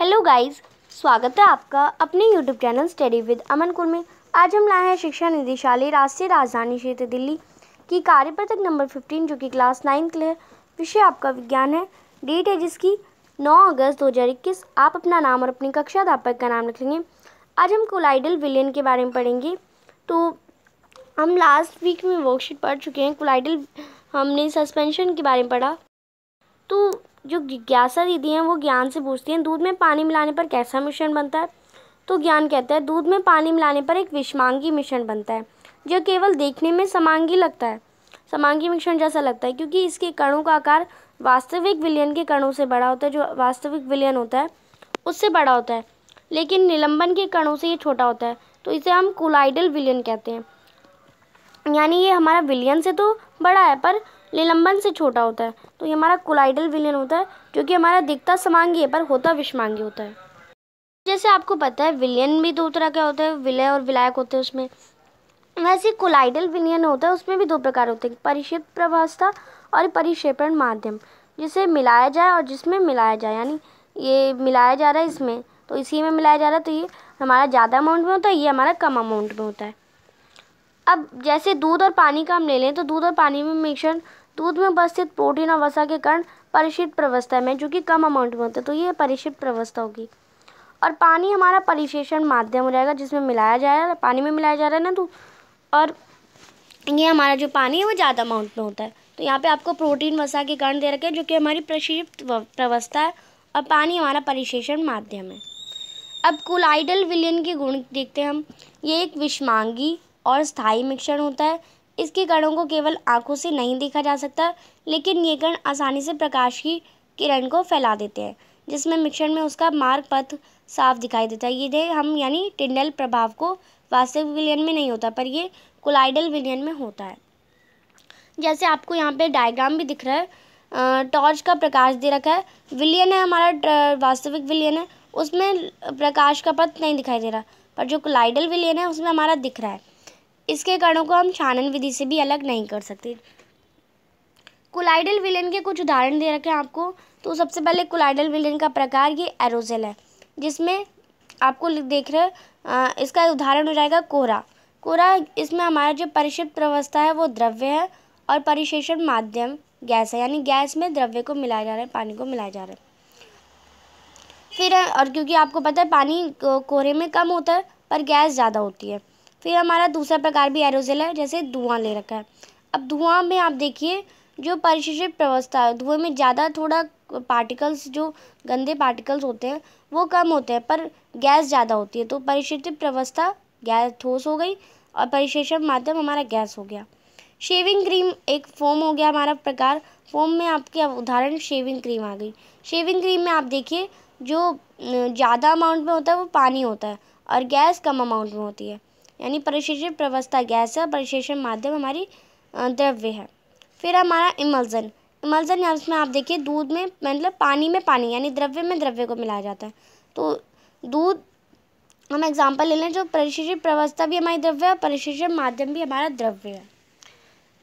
hello guys स्वागत है आपका अपने YouTube channel study with Aman कुल में आज हम लाए हैं शिक्षा निदेशालय राष्ट्रीय राजधानी क्षेत्र दिल्ली की कार्यपत्रक नंबर 15 जो कि क्लास नाइन्थ के लिए विषय आपका विज्ञान है डेट है जिसकी 9 अगस्त 2021 आप अपना नाम और अपनी कक्षा अध्यापक का नाम रखेंगे आज हम कोलाइडल विलियन के बारे में पढ़ेंगे तो हम लास्ट वीक में वर्कशीट पढ़ चुके हैं कोलाइडल हमने सस्पेंशन के बारे में पढ़ा तो जो जिज्ञासा दीदी हैं वो ज्ञान से पूछती हैं दूध में पानी मिलाने पर कैसा मिश्रण बनता है तो ज्ञान कहता है दूध में पानी मिलाने पर एक विषमांगी मिश्रण बनता है जो केवल देखने में समांगी लगता है समांगी मिश्रण जैसा लगता है क्योंकि इसके कणों का आकार वास्तविक विलयन के कणों से बड़ा होता है जो वास्तविक विलयन होता है उससे बड़ा होता है लेकिन निलंबन के कणों से ये छोटा होता है तो इसे हम कोलाइडल विलियन कहते हैं यानी ये हमारा विलियन से तो बड़ा है पर निलंबन से छोटा होता है तो ये हमारा कोलाइडल विलियन होता है जो कि हमारा दिखता समांगी है पर होता विषमांगी होता है जैसे आपको पता है विलियन भी दो तरह का होता है विलय और विलायक होते हैं उसमें वैसे कोलाइडल विलियन होता है उसमें भी दो प्रकार होते हैं परिक्षेप प्रवस्था और परिक्षेपण माध्यम जिसे मिलाया जाए और जिसमें मिलाया जाए यानी ये मिलाया जा रहा है इसमें तो इसी में मिलाया जा रहा है तो ये हमारा ज़्यादा अमाउंट में होता है ये हमारा कम अमाउंट में होता है अब जैसे दूध और पानी का हम ले लें तो दूध और पानी में मिश्रण दूध में उपस्थित प्रोटीन और वसा के कारण परिषित प्रवस्था में जो कि कम अमाउंट में होता है तो ये परिषित प्रवस्था होगी और पानी हमारा परिशेषण माध्यम हो जाएगा जिसमें मिलाया जा रहा है पानी में मिलाया जा रहा है ना तो और ये हमारा जो पानी है वो ज़्यादा अमाउंट में होता है तो यहाँ पे आपको प्रोटीन वसा के कारण दे रखे हैं जो कि हमारी प्रशिप्त प्रवस्था है और पानी हमारा परिशेषण माध्यम है अब कुलाइडल विलियन के गुण देखते हैं हम ये एक विषमांगी और स्थायी मिश्रण होता है इसके कणों को केवल आँखों से नहीं देखा जा सकता लेकिन ये कण आसानी से प्रकाश की किरण को फैला देते हैं जिसमें मिश्रण में उसका मार्ग पथ साफ दिखाई देता है ये हम यानी टिंडल प्रभाव को वास्तविक विलयन में नहीं होता पर ये कोलाइडल विलयन में होता है जैसे आपको यहाँ पे डायग्राम भी दिख रहा है टॉर्च का प्रकाश दे रखा है विलयन है हमारा वास्तविक विलयन है उसमें प्रकाश का पथ नहीं दिखाई दे रहा पर जो कोलाइडल विलयन है उसमें हमारा दिख रहा है इसके कणों को हम छानन विधि से भी अलग नहीं कर सकते कोलाइडल विलेन के कुछ उदाहरण दे रखे हैं आपको तो सबसे पहले कोलाइडल विलेन का प्रकार ये एरोजेल है जिसमें आपको देख रहे इसका उदाहरण हो जाएगा कोहरा कोहरा इसमें हमारा जो परिषिप्त प्रवस्था है वो द्रव्य है और परिशेषण माध्यम गैस है यानी गैस में द्रव्य को मिलाया जा रहा है पानी को मिलाया जा रहा है फिर और क्योंकि आपको पता है पानी कोहरे में कम होता है पर गैस ज़्यादा होती है फिर तो हमारा दूसरा प्रकार भी एरोजेल है जैसे धुआं ले रखा है अब धुआं में आप देखिए जो परिशिष्ट प्रवस्था है धुएँ में ज़्यादा थोड़ा पार्टिकल्स जो गंदे पार्टिकल्स होते हैं वो कम होते हैं पर गैस ज़्यादा होती है तो परिशिष्ट प्रवस्था गैस ठोस हो गई और परिशेषण माध्यम हमारा गैस हो गया शेविंग क्रीम एक फोम हो गया हमारा प्रकार फोम में आपके उदाहरण शेविंग क्रीम आ गई शेविंग क्रीम में आप देखिए जो ज़्यादा अमाउंट में होता है वो पानी होता है और गैस कम अमाउंट में होती है यानी परिशेषण प्रवस्था गैस है परिशेषण माध्यम हमारी द्रव्य है फिर हमारा इमल्जन इमल्जन या उसमें आप देखिए दूध में मतलब पानी में पानी यानी द्रव्य में द्रव्य को मिलाया जाता है तो दूध हम एग्जाम्पल ले लें जो परिशेषण प्रवस्था भी हमारी द्रव्य है और परिशेषण माध्यम भी हमारा द्रव्य है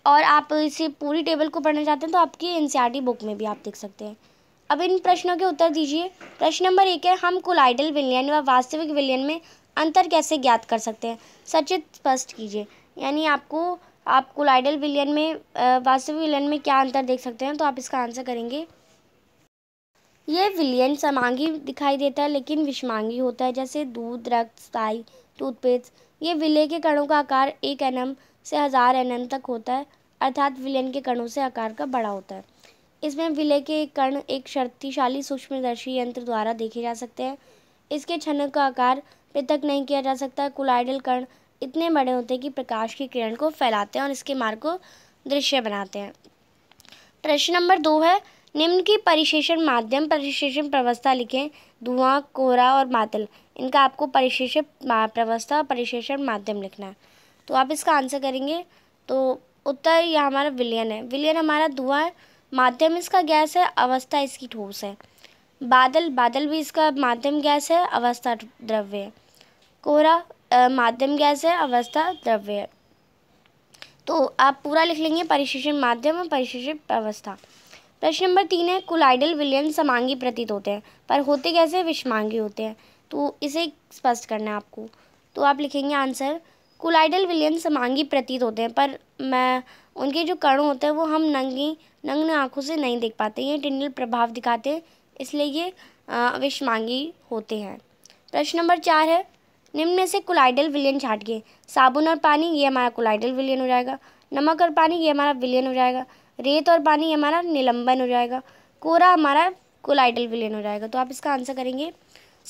और आप इसी पूरी टेबल को पढ़ना चाहते हैं तो आपकी एन बुक e में भी आप देख सकते हैं अब इन प्रश्नों के उत्तर दीजिए प्रश्न नंबर एक है हम कोलाइडल विलियन व वास्तविक विलियन में अंतर कैसे ज्ञात कर सकते हैं सचित स्पष्ट कीजिए यानी आपको आप कोलाइडल विलयन में वास्तविक विलयन में क्या अंतर देख सकते हैं तो आप इसका आंसर करेंगे ये विलयन समांगी दिखाई देता है लेकिन विषमांगी होता है जैसे दूध रक्त स्थाई टूथपेस्ट ये विलय के कणों का आकार एक एन से हज़ार एन तक होता है अर्थात विलयन के कणों से आकार का बड़ा होता है इसमें विलय के कण एक शक्तिशाली सूक्ष्मदर्शी यंत्र द्वारा देखे जा सकते हैं इसके क्षण का आकार पृथक नहीं किया जा सकता कुलाइडल कर्ण इतने बड़े होते हैं कि प्रकाश की किरण को फैलाते हैं और इसके मार्ग को दृश्य बनाते हैं प्रश्न नंबर दो है निम्न की परिशेषण माध्यम परिशेषण प्रवस्था लिखें धुआं कोहरा और बादल इनका आपको परिशेषण प्रवस्था और परिशेषण माध्यम लिखना है तो आप इसका आंसर करेंगे तो उत्तर यह हमारा विलियन है विलियन हमारा धुआं है माध्यम इसका गैस है अवस्था इसकी ठोस है बादल बादल भी इसका माध्यम गैस है अवस्था द्रव्य है कोहरा माध्यम गैस है अवस्था द्रव्य है तो आप पूरा लिख लेंगे परिशेषण माध्यम और परिशेषण अवस्था प्रश्न नंबर तीन है कुलाइडल विलयन समांगी प्रतीत होते हैं पर होते कैसे विषमांगी होते हैं तो इसे स्पष्ट करना है आपको तो आप लिखेंगे आंसर कुलाइडल विलयन समांगी प्रतीत होते हैं पर मैं उनके जो कण होते हैं वो हम नंगी नग्न आँखों से नहीं देख पाते ये टिंडल प्रभाव दिखाते हैं इसलिए ये विषमांगी होते हैं प्रश्न नंबर चार है निम्न में से कोलाइडल विलियन छाट के साबुन और पानी ये हमारा कोलाइडल विलियन हो जाएगा नमक और पानी ये हमारा विलियन हो जाएगा रेत और पानी ये हमारा निलंबन हो जाएगा कोरा हमारा कोलाइडल विलियन हो जाएगा तो आप इसका आंसर करेंगे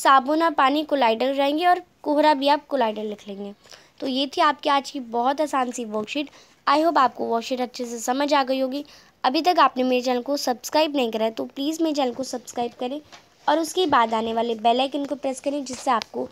साबुन और पानी कोलाइडल हो जाएंगे और कोहरा भी आप कोलाइडल लिख लेंगे तो ये थी आपकी आज की बहुत आसान सी वर्कशीट आई होप आपको वर्कशीट अच्छे से समझ आ गई होगी अभी तक आपने मेरे चैनल को सब्सक्राइब नहीं करा है तो प्लीज़ मेरे चैनल को सब्सक्राइब करें और उसके बाद आने वाले बेल आइकन को प्रेस करें जिससे आपको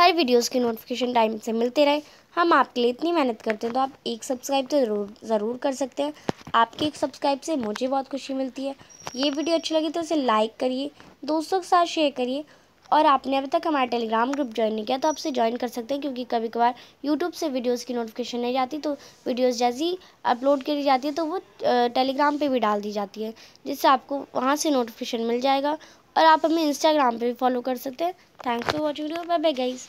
हर वीडियोस की नोटिफिकेशन टाइम से मिलते रहे हम आपके लिए इतनी मेहनत करते हैं तो आप एक सब्सक्राइब तो ज़रूर ज़रूर कर सकते हैं आपके एक सब्सक्राइब से मुझे बहुत खुशी मिलती है ये वीडियो अच्छी लगी तो इसे लाइक करिए दोस्तों के साथ शेयर करिए और आपने अभी तक हमारा टेलीग्राम ग्रुप ज्वाइन नहीं किया तो आपसे ज्वाइन कर सकते हैं क्योंकि कभी कभार यूट्यूब से वीडियोस की नोटिफिकेशन नहीं जाती तो वीडियोस जैसी अपलोड करी जाती है तो वो टेलीग्राम पे भी डाल दी जाती है जिससे आपको वहाँ से नोटिफिकेशन मिल जाएगा और आप हमें इंस्टाग्राम पे भी फॉलो कर सकते हैं thanks for watching bye bye guys